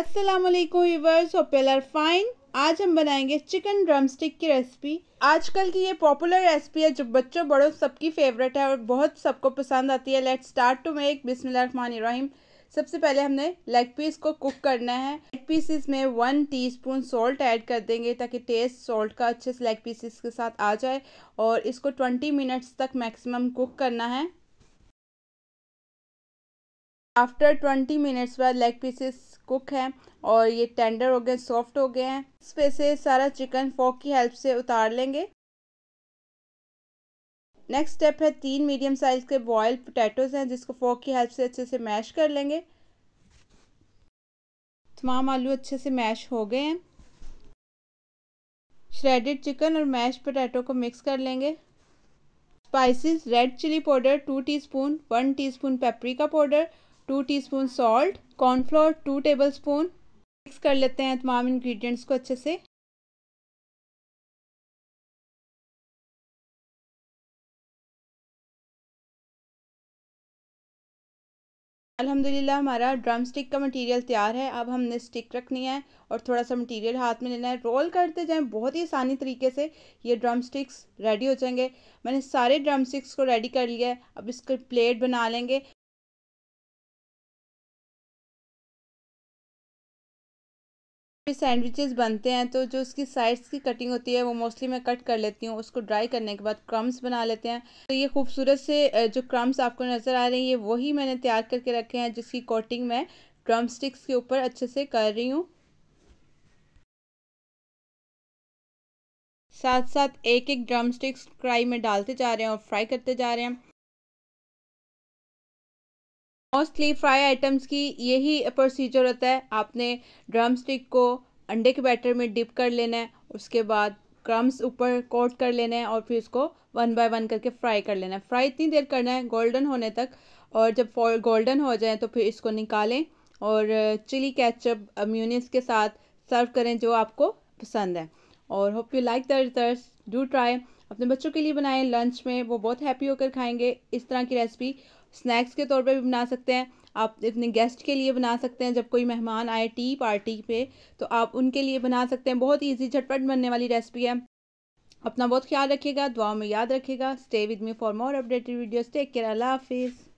अस्सलाम वालेकुम और पिलर फाइन आज हम बनाएंगे चिकन ड्रमस्टिक की रेसिपी आजकल की ये पॉपुलर रेसिपी है जो बच्चों बड़ों सबकी फेवरेट है और बहुत सबको पसंद आती है लेट्स स्टार्ट टू मेक बिस्मिल्लाहिर्रहमानिर्रहीम सबसे पहले हमने लेग पीस को कुक करना है लेग पीसेस में वन टीस्पून सॉल्ट ऐड कर देंगे ताकि टेस्ट सॉल्ट का अच्छे से लेग पीसेस के साथ आ जाए और इसको ट्वेंटी मिनट्स तक मैक्सिमम कुक करना है आफ्टर ट्वेंटी मिनट्स बाद लेग पीसेस कुक है और ये टेंडर हो गए सॉफ्ट हो गए हैं इस पे से सारा चिकन फोक की हेल्प से उतार लेंगे नेक्स्ट स्टेप है तीन मीडियम साइज़ के बॉयल पोटैटोज़ हैं जिसको फोक की हेल्प से अच्छे से मैश कर लेंगे तमाम आलू अच्छे से मैश हो गए हैं श्रेडेड चिकन और मैश पोटैटो को मिक्स कर लेंगे spices red chili powder two teaspoon, one tea paprika powder two teaspoon salt cornflour two tablespoon mix कर लेते हैं तमाम इंग्रेडिएंट्स को अच्छे से अल्हम्दुलिल्लाह हमारा ड्रम स्टिक का मटेरियल तैयार है अब हमने स्टिक रखनी है और थोड़ा सा मटेरियल हाथ में लेना है रोल करते जाएं बहुत ही आसानी तरीके से ये ड्रम स्टिक्स रेडी हो जाएंगे मैंने सारे ड्रम स्टिक्स को रेडी कर लिया है अब इसके प्लेट बना लेंगे सैंडविचेस बनते हैं तो जो उसकी साइड्स की कटिंग होती है वो मोस्टली मैं कट कर लेती हूँ उसको ड्राई करने के बाद क्रम्स बना लेते हैं तो ये खूबसूरत से जो क्रम्स आपको नज़र आ रहे हैं ये वही मैंने तैयार करके रखे हैं जिसकी कोटिंग मैं ड्रम स्टिक्स के ऊपर अच्छे से कर रही हूँ साथ साथ एक एक ड्रम स्टिक्स फ्राई में डालते जा रहे हैं और फ्राई करते जा रहे हैं मोस्टली फ्राई आइटम्स की यही प्रोसीजर होता है आपने ड्रम स्टिक को अंडे के बैटर में डिप कर लेना है उसके बाद क्रम्स ऊपर कोट कर लेना है और फिर उसको वन बाय वन करके फ्राई कर लेना है फ्राई इतनी देर करना है गोल्डन होने तक और जब गोल्डन हो जाए तो फिर इसको निकालें और चिली कैचअप म्यूनिस के साथ सर्व करें जो आपको पसंद है और hope you like the others do try अपने बच्चों के लिए बनाएं लंच में वो बहुत हैप्पी होकर खाएंगे इस तरह की रेसिपी स्नैक्स के तौर पे भी बना सकते हैं आप अपने गेस्ट के लिए बना सकते हैं जब कोई मेहमान आए टी पार्टी पे तो आप उनके लिए बना सकते हैं बहुत ईजी झटपट बनने वाली रेसिपी है अपना बहुत ख्याल रखिएगा दुआ में याद रखिएगा stay with me for more updated videos take care अल्लाह हाफिज़